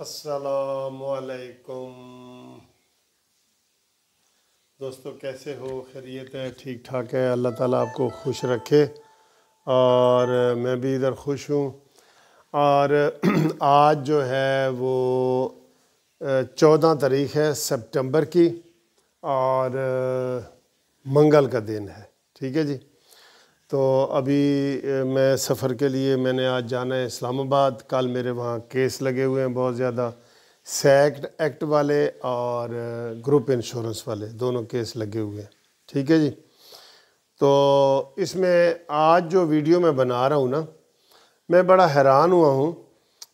असलकुम दोस्तों कैसे हो खैरियत है ठीक ठाक है अल्लाह ताला आपको खुश रखे और मैं भी इधर खुश हूँ और आज जो है वो चौदह तारीख है सितंबर की और मंगल का दिन है ठीक है जी तो अभी मैं सफ़र के लिए मैंने आज जाना है इस्लामाबाद कल मेरे वहाँ केस लगे हुए हैं बहुत ज़्यादा सैक्ट एक्ट वाले और ग्रुप इंश्योरेंस वाले दोनों केस लगे हुए हैं ठीक है जी तो इसमें आज जो वीडियो मैं बना रहा हूँ ना मैं बड़ा हैरान हुआ हूँ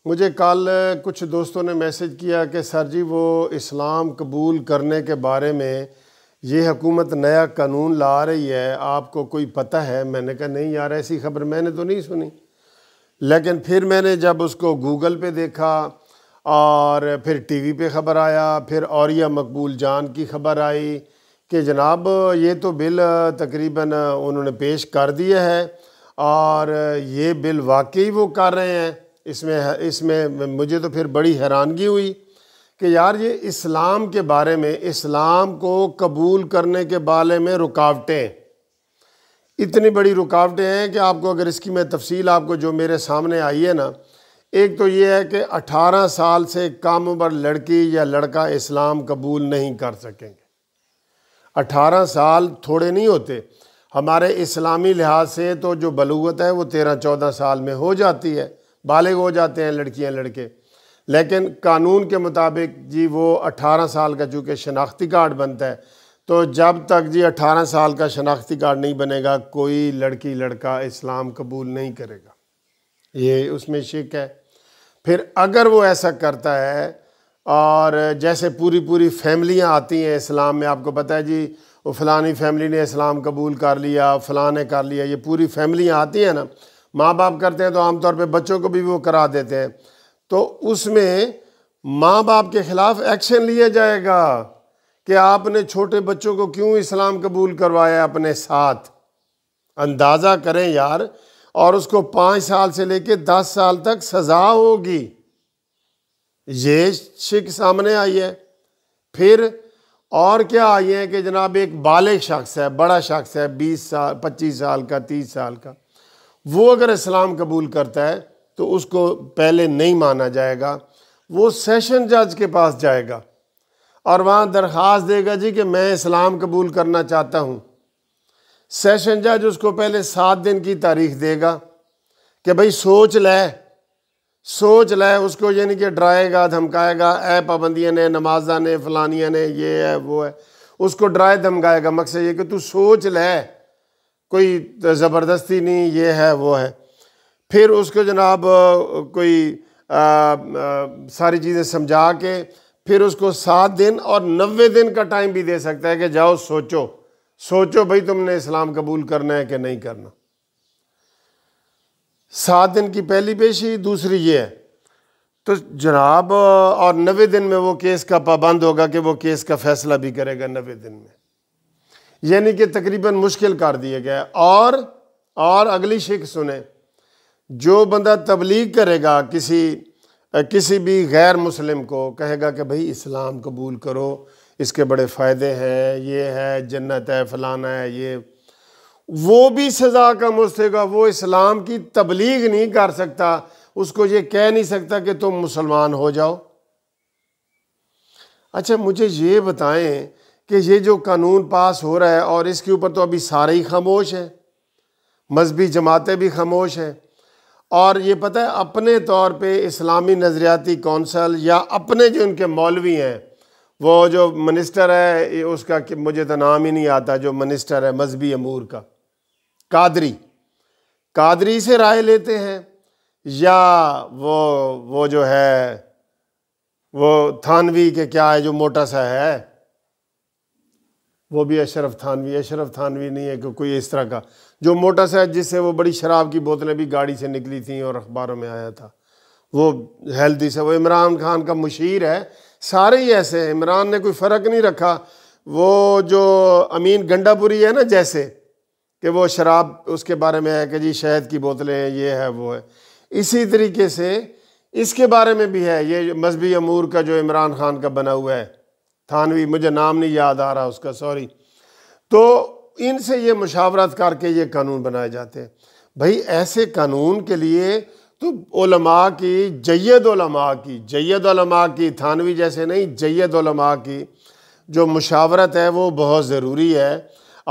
मुझे कल कुछ दोस्तों ने मैसेज किया कि सर जी वो इस्लाम कबूल करने के बारे में ये हुकूमत नया कानून ला रही है आपको कोई पता है मैंने कहा नहीं यार ऐसी खबर मैंने तो नहीं सुनी लेकिन फिर मैंने जब उसको गूगल पे देखा और फिर टीवी पे ख़बर आया फिर औरिया मकबूल जान की खबर आई कि जनाब ये तो बिल तकरीबन उन्होंने पेश कर दिया है और ये बिल वाकई वो कर रहे हैं इसमें इसमें मुझे तो फिर बड़ी हैरानगी हुई कि यार ये इस्लाम के बारे में इस्लाम को कबूल करने के बारे में रुकावटें इतनी बड़ी रुकावटें हैं कि आपको अगर इसकी मैं तफसील आपको जो मेरे सामने आई है ना एक तो ये है कि 18 साल से कम उम्र लड़की या लड़का इस्लाम कबूल नहीं कर सकेंगे 18 साल थोड़े नहीं होते हमारे इस्लामी लिहाज से तो जो बलूत है वो 13-14 साल में हो जाती है बालिग हो जाते हैं लड़कियां लड़के लेकिन कानून के मुताबिक जी वो अठारह साल का चूँकि शनाख्ती कार्ड बनता है तो जब तक जी अठारह साल का शनाख्ती कार्ड नहीं बनेगा कोई लड़की लड़का इस्लाम कबूल नहीं करेगा ये उसमें शिक है फिर अगर वो ऐसा करता है और जैसे पूरी पूरी फैमिलियाँ आती हैं इस्लाम में आपको पता है जी वो फलानी फैमिली ने इस्लाम कबूल कर लिया फ़लाने ने कर लिया ये पूरी फैमिलियाँ आती हैं ना माँ बाप करते हैं तो आमतौर पर बच्चों को भी वो करा देते हैं तो उसमें माँ बाप के ख़िलाफ़ एक्शन लिया जाएगा कि आपने छोटे बच्चों को क्यों इस्लाम कबूल करवाया अपने साथ अंदाज़ा करें यार और उसको पाँच साल से लेके दस साल तक सज़ा होगी ये शिक सामने आई है फिर और क्या आई है कि जनाब एक बाले शख्स है बड़ा शख्स है बीस साल पच्चीस साल का तीस साल का वो अगर इस्लाम कबूल करता है तो उसको पहले नहीं माना जाएगा वो सेशन जज के पास जाएगा और वहाँ दरख्वास देगा जी कि मैं इस्लाम कबूल करना चाहता हूँ सेशन जज उसको पहले सात दिन की तारीख देगा कि भाई सोच ले सोच ले उसको यानी कि डराएगा धमकाएगा ए पाबंदियाँ ने नमाजा ने फलानिया ने ये है वो है उसको डराए धमकाएगा मकसद ये कि तू सोच ले कोई ज़बरदस्ती नहीं ये है वो है फिर उसको जनाब कोई आ, आ, सारी चीज़ें समझा के फिर उसको सात दिन और नबे दिन का टाइम भी दे सकता है कि जाओ सोचो सोचो भाई तुमने इस्लाम कबूल करना है कि नहीं करना सात दिन की पहली पेशी दूसरी ये है तो जनाब और नबे दिन में वो केस का पाबंद होगा कि वो केस का फैसला भी करेगा नबे दिन में यानी कि तकरीबन मुश्किल कर दिया गया और और अगली शिक सुने जो बंदा तबलीग करेगा किसी किसी भी गैर मुस्लिम को कहेगा कि भाई इस्लाम कबूल करो इसके बड़े फ़ायदे हैं ये है जन्नत है फलाना है ये वो भी सज़ा का मुस्तगा वो इस्लाम की तबलीग नहीं कर सकता उसको ये कह नहीं सकता कि तुम मुसलमान हो जाओ अच्छा मुझे ये बताएं कि ये जो कानून पास हो रहा है और इसके ऊपर तो अभी सारे ही खामोश हैं मजहबी जमातें भी खामोश हैं और ये पता है अपने तौर पे इस्लामी नज़रियाती कौंसल या अपने जो इनके मौलवी हैं वो जो मिनिस्टर है उसका कि मुझे तो नाम ही नहीं आता जो मिनिस्टर है मजहबी अमूर का कादरी कादरी से राय लेते हैं या वो वो जो है वो थानवी के क्या है जो मोटा सा है वो भी अशरफ थानवी अशरफ थानवी नहीं है कि कोई इस तरह का जो मोटा सा जिससे वो बड़ी शराब की बोतलें भी गाड़ी से निकली थी और अखबारों में आया था वो हेल्दी से वो इमरान खान का मुशीर है सारे ही ऐसे हैं इमरान ने कोई फ़र्क नहीं रखा वो जो अमीन गंडापुरी है ना जैसे कि वो शराब उसके बारे में है कि जी शहद की बोतलें हैं ये है वो है इसी तरीके से इसके बारे में भी है ये मजहबी अमूर का जो इमरान खान का बना हुआ है थानवी मुझे नाम नहीं याद आ रहा उसका सॉरी तो इनसे ये मुशावरत करके ये कानून बनाए जाते हैं भाई ऐसे कानून के लिए तो ओलमा की जैद ओलमा की जैद ओलमा की थानवी जैसे नहीं जैद ओलमा की जो मुशावरत है वो बहुत ज़रूरी है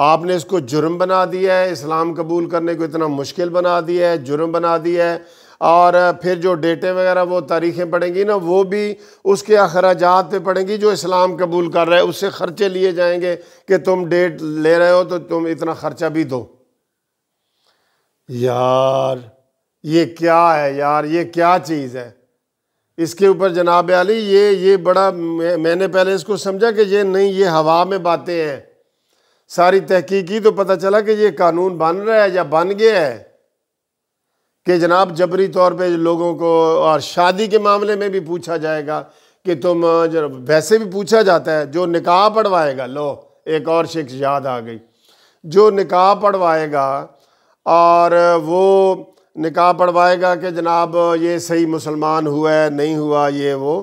आपने इसको जुर्म बना दिया है इस्लाम कबूल करने को इतना मुश्किल बना दिया है जुर्म बना दिया है और फिर जो डेटें वगैरह वो तारीखें पड़ेंगी ना वो भी उसके अखराज पे पड़ेंगी जो इस्लाम कबूल कर रहा है उससे ख़र्चे लिए जाएंगे कि तुम डेट ले रहे हो तो तुम इतना ख़र्चा भी दो यार ये क्या है यार ये क्या चीज़ है इसके ऊपर जनाब अली ये ये बड़ा मैंने पहले इसको समझा कि ये नहीं ये हवा में बातें हैं सारी तहकीकी तो पता चला कि ये कानून बन रहा है या बन गया है कि जनाब जबरी तौर पे लोगों को और शादी के मामले में भी पूछा जाएगा कि तुम वैसे भी पूछा जाता है जो निकाह पढ़वाएगा लो एक और शख्स याद आ गई जो निकाह पढ़वाएगा और वो निकाह पढ़वाएगा कि जनाब ये सही मुसलमान हुआ है नहीं हुआ ये वो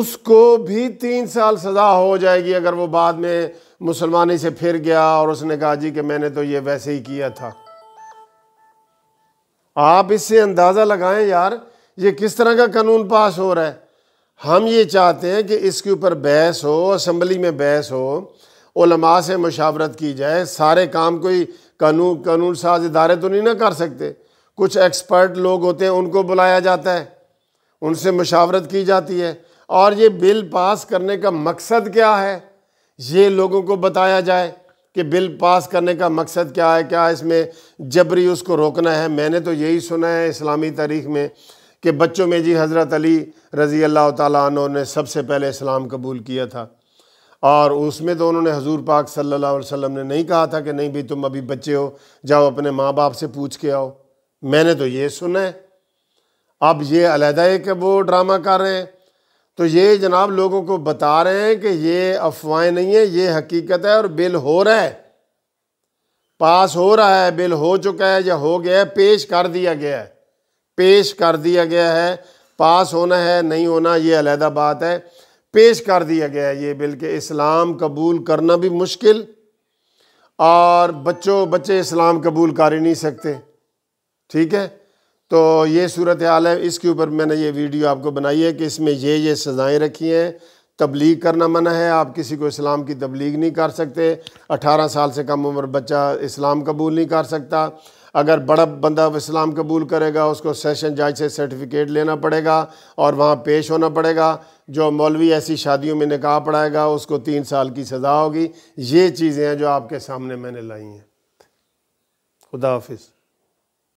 उसको भी तीन साल सज़ा हो जाएगी अगर वो बाद में मुसलमानी से फिर गया और उसने कहा जी कि मैंने तो ये वैसे ही किया था आप इससे अंदाज़ा लगाएं यार ये किस तरह का कानून पास हो रहा है हम ये चाहते हैं कि इसके ऊपर बहस हो असम्बली में बहस हो ओलमा से मशावरत की जाए सारे काम कोई कानून कानून साज इदारे तो नहीं ना कर सकते कुछ एक्सपर्ट लोग होते हैं उनको बुलाया जाता है उनसे मशावरत की जाती है और ये बिल पास करने का मकसद क्या है ये लोगों को बताया जाए कि बिल पास करने का मकसद क्या है क्या इसमें जबरी उसको रोकना है मैंने तो यही सुना है इस्लामी तारीख में कि बच्चों में जी हज़रत अली रज़ी अल्लाह तु ने सबसे पहले इस्लाम कबूल किया था और उसमें तो उन्होंने हजूर पाक सल्लल्लाहु अलैहि वसल्लम ने नहीं कहा था कि नहीं भाई तुम अभी बच्चे हो जाओ अपने माँ बाप से पूछ के आओ मैंने तो ये सुना है अब ये अलहदा है कि वो ड्रामा कर रहे हैं तो ये जनाब लोगों को बता रहे हैं कि ये अफवाहें नहीं है ये हकीकत है और बिल हो रहा है पास हो रहा है बिल हो चुका है या हो गया है पेश कर दिया गया है पेश कर दिया गया है पास होना है नहीं होना ये अलहदा बात है पेश कर दिया गया है ये बिल के इस्लाम कबूल करना भी मुश्किल और बच्चों बच्चे इस्लाम कबूल कर ही नहीं सकते ठीक है तो ये सूरत हाल है इसके ऊपर मैंने ये वीडियो आपको बनाई है कि इसमें ये ये सज़ाएँ रखी हैं तबलीग करना मना है आप किसी को इस्लाम की तबलीग नहीं कर सकते 18 साल से कम उम्र बच्चा इस्लाम कबूल नहीं कर सकता अगर बड़ा बंदा इस्लाम कबूल करेगा उसको सेशन जज से सर्टिफिकेट लेना पड़ेगा और वहाँ पेश होना पड़ेगा जो मौलवी ऐसी शादियों में निकाह पढ़ाएगा उसको तीन साल की सज़ा होगी ये चीज़ें हैं जो आपके सामने मैंने लाई हैं खुदा हाफिज़